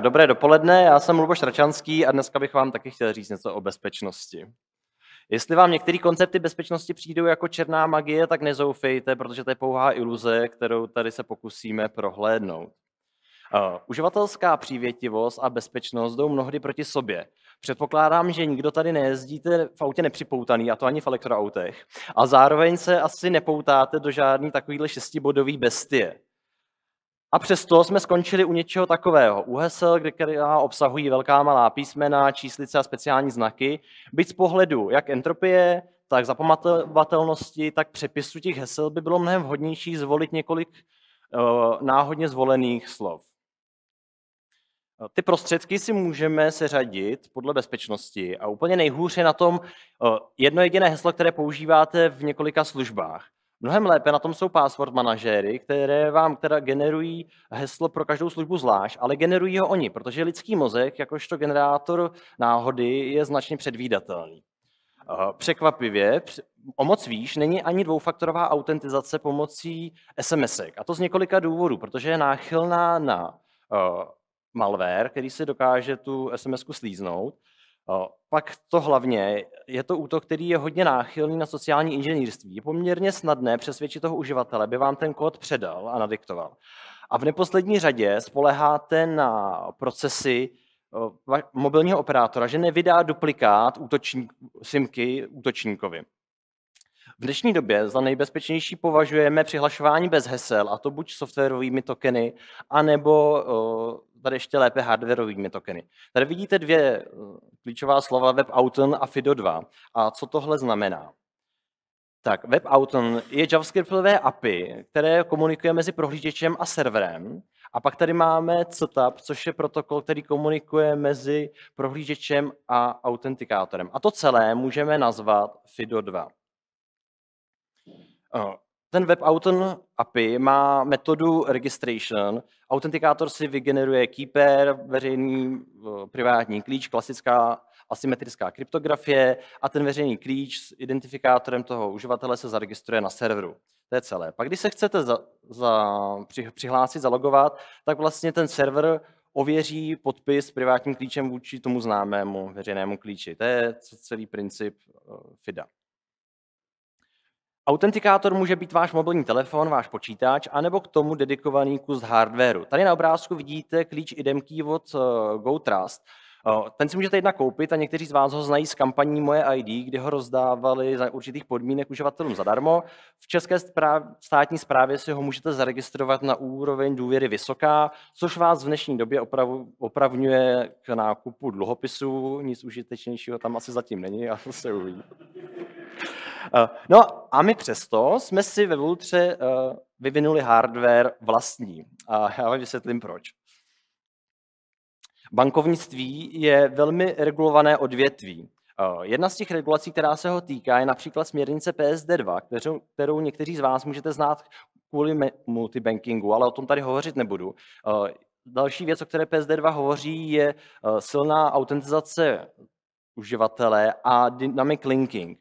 dobré dopoledne, já jsem Luboš Račanský a dneska bych vám taky chtěl říct něco o bezpečnosti. Jestli vám některé koncepty bezpečnosti přijdou jako černá magie, tak nezoufejte, protože to je pouhá iluze, kterou tady se pokusíme prohlédnout. Uh, uživatelská přívětivost a bezpečnost jdou mnohdy proti sobě. Předpokládám, že nikdo tady nejezdíte v autě nepřipoutaný, a to ani v elektroautech, a zároveň se asi nepoutáte do žádný takovýhle šestibodový bestie. A přesto jsme skončili u něčeho takového, u hesel, kde která obsahují velká malá písmena, číslice a speciální znaky, byť z pohledu jak entropie, tak zapamatovatelnosti, tak přepisu těch hesel by bylo mnohem vhodnější zvolit několik eh, náhodně zvolených slov. Eh, ty prostředky si můžeme seřadit podle bezpečnosti a úplně nejhůř je na tom eh, jedno jediné heslo, které používáte v několika službách. Mnohem lépe na tom jsou password manažery, které vám teda generují heslo pro každou službu zvlášť, ale generují ho oni, protože lidský mozek, jakožto generátor náhody, je značně předvídatelný. Eh, překvapivě, o moc výš, není ani dvoufaktorová autentizace pomocí sms -ek. A to z několika důvodů, protože je náchylná na eh, malware, který si dokáže tu SMS slíznout, pak to hlavně, je to útok, který je hodně náchylný na sociální inženýrství. Je poměrně snadné přesvědčit toho uživatele, by vám ten kód předal a nadiktoval. A v neposlední řadě spoleháte na procesy mobilního operátora, že nevydá duplikát útočník, simky útočníkovi. V dnešní době za nejbezpečnější považujeme přihlašování bez hesel, a to buď softwarovými tokeny, anebo tady ještě lépe hardwareovými tokeny. Tady vidíte dvě eh, klíčová slova WebAuthn a FIDO2. A co tohle znamená? Tak, WebAuthn je JavaScriptové API, které komunikuje mezi prohlížečem a serverem. A pak tady máme CTAP, což je protokol, který komunikuje mezi prohlížečem a autentikátorem. A to celé můžeme nazvat FIDO2. Ten WebAuthn API má metodu registration. Autentikátor si vygeneruje keeper, veřejný eh, privátní klíč, klasická asymetrická kryptografie a ten veřejný klíč s identifikátorem toho uživatele se zaregistruje na serveru. To je celé. Pak když se chcete za, za, při, přihlásit, zalogovat, tak vlastně ten server ověří podpis privátním klíčem vůči tomu známému veřejnému klíči. To je celý princip eh, FIDA. Autentikátor může být váš mobilní telefon, váš počítač, anebo k tomu dedikovaný kus hardwareu. Tady na obrázku vidíte klíč idem key od eh, GoTrust. Eh, ten si můžete jednak koupit a někteří z vás ho znají z kampaní Moje ID, kde ho rozdávali za určitých podmínek uživatelům zadarmo. V České státní správě si ho můžete zaregistrovat na úroveň důvěry vysoká, což vás v dnešní době opravňuje k nákupu dluhopisů. Nic užitečnějšího tam asi zatím není ale to se uvidí. Eh, no a my přesto jsme si ve Vultře eh, vyvinuli hardware vlastní. A já vám vysvětlím proč. Bankovnictví je velmi regulované odvětví. Eh, jedna z těch regulací, která se ho týká, je například směrnice PSD2, kterou, kterou někteří z vás můžete znát kvůli multibankingu, ale o tom tady hovořit nebudu. Další věc, o které PSD2 hovoří, je silná autentizace uživatele a dynamic linking.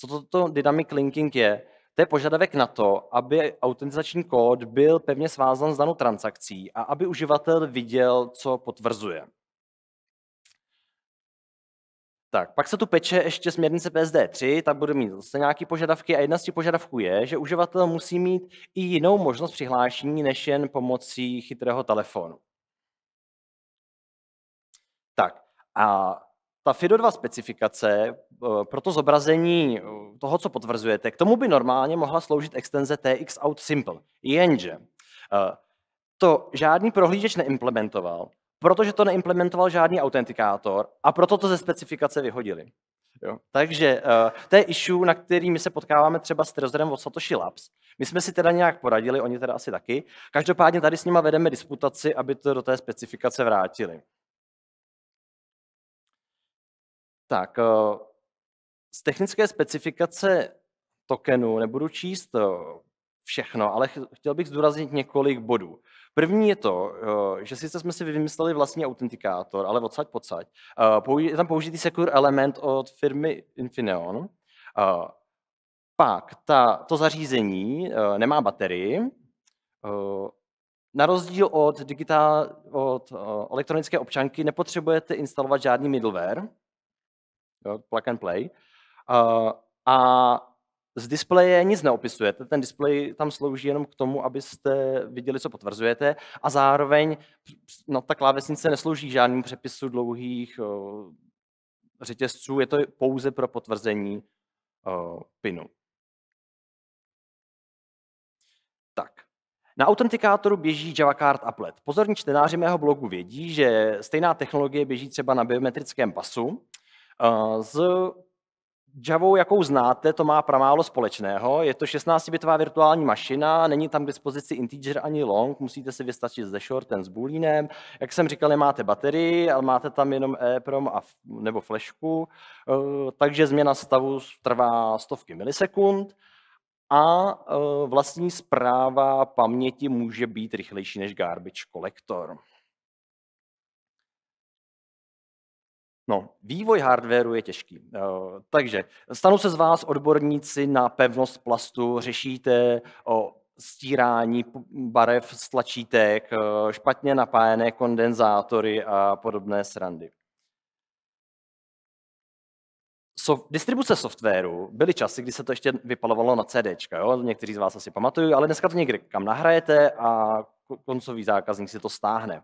Co toto dynamic linking je? To je požadavek na to, aby autentizační kód byl pevně svázan s danou transakcí a aby uživatel viděl, co potvrzuje. Tak, pak se tu peče ještě směrnice PSD3, tak bude mít zase nějaké požadavky a jedna z těch požadavků je, že uživatel musí mít i jinou možnost přihlášení než jen pomocí chytrého telefonu. Tak, a ta FIDO2 specifikace eh, pro to zobrazení eh, toho, co potvrzujete, k tomu by normálně mohla sloužit extenze TX Out Simple. Jenže eh, to žádný prohlížeč neimplementoval, protože to neimplementoval žádný autentikátor a proto to ze specifikace vyhodili. Jo. Takže uh, to je issue, na který my se potkáváme třeba s Trezorem od Satoshi Labs. My jsme si teda nějak poradili, oni teda asi taky. Každopádně tady s nima vedeme disputaci, aby to do té specifikace vrátili. Tak, eh, z technické specifikace tokenu nebudu číst eh, všechno, ale chtěl bych zdůraznit několik bodů. První je to, eh, že sice jsme si vymysleli vlastní autentikátor, ale odsaď podsaď. Je tam použitý Secure Element od firmy Infineon. Pak ta, to zařízení nemá baterii, na rozdíl od, digitál, od elektronické občanky nepotřebujete instalovat žádný middleware, jo, plug and play. Uh, a z displeje nic neopisujete, ten displej tam slouží jenom k tomu, abyste viděli, co potvrzujete a zároveň no, ta klávesnice neslouží žádným přepisu dlouhých uh, řetězců, je to pouze pro potvrzení uh, pinu. Tak. Na autentikátoru běží JavaCard Applet. Pozorní čtenáři mého blogu vědí, že stejná technologie běží třeba na biometrickém pasu, Eh, s Java, jakou znáte, to má pramálo společného. Je to 16-bitová virtuální mašina, není tam k dispozici integer ani long, musíte si vystačit se shortem, s booleanem. Jak jsem říkal, nemáte baterii, ale máte tam jenom EEPROM a, nebo flashku. Eh, takže změna stavu trvá stovky milisekund a eh, vlastní zpráva paměti může být rychlejší než garbage collector. No, vývoj hardwareu je těžký. Eh, takže stanou se z vás odborníci na pevnost plastu, řešíte o eh, stírání barev z tlačítek, eh, špatně napájené kondenzátory a podobné srandy. So, distribuce softwaru byly časy, kdy se to ještě vypalovalo na CD. Jo? Někteří z vás asi pamatují, ale dneska to někde kam nahrajete a koncový zákazník si to stáhne.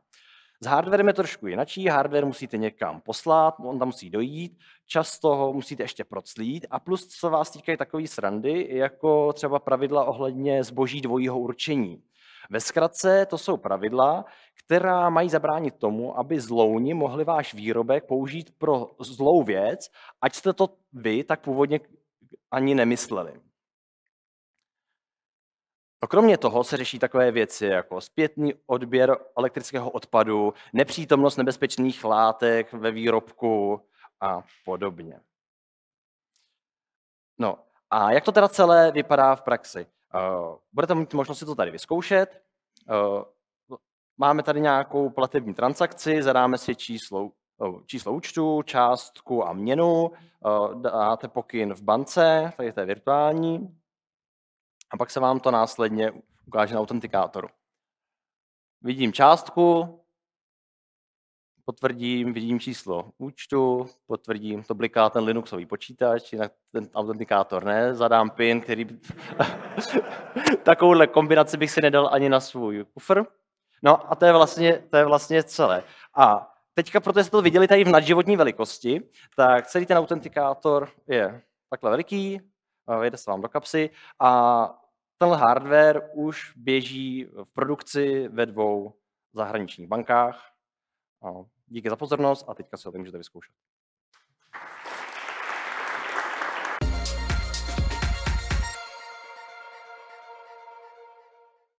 S hardwarem je to trošku jinačí, hardware musíte někam poslat, on tam musí dojít, často ho musíte ještě proclít a plus co vás týkají takové srandy, jako třeba pravidla ohledně zboží dvojího určení. Ve zkratce to jsou pravidla, která mají zabránit tomu, aby zlouni mohli váš výrobek použít pro zlou věc, ať jste to vy tak původně ani nemysleli. No kromě toho se řeší takové věci jako zpětný odběr elektrického odpadu, nepřítomnost nebezpečných látek ve výrobku a podobně. No a jak to teda celé vypadá v praxi? Eh, budete mít možnost si to tady vyzkoušet. Eh, máme tady nějakou platební transakci, zadáme si číslo, eh, číslo účtu, částku a měnu, dáte pokyn v bance, tady to je virtuální, a pak se vám to následně ukáže na autentikátoru. Vidím částku, potvrdím, vidím číslo účtu, potvrdím, to bliká ten Linuxový počítač, jinak ten autentikátor ne, zadám PIN, který... Takovouhle kombinaci bych si nedal ani na svůj kufr. No a to je vlastně, to je vlastně celé. A teďka, protože jste to viděli tady v nadživotní velikosti, tak celý ten autentikátor je takhle veliký, vejde se vám do kapsy a Tenhle hardware už běží v produkci ve dvou zahraničních bankách. Díky za pozornost a teďka si ho můžete vyzkoušet.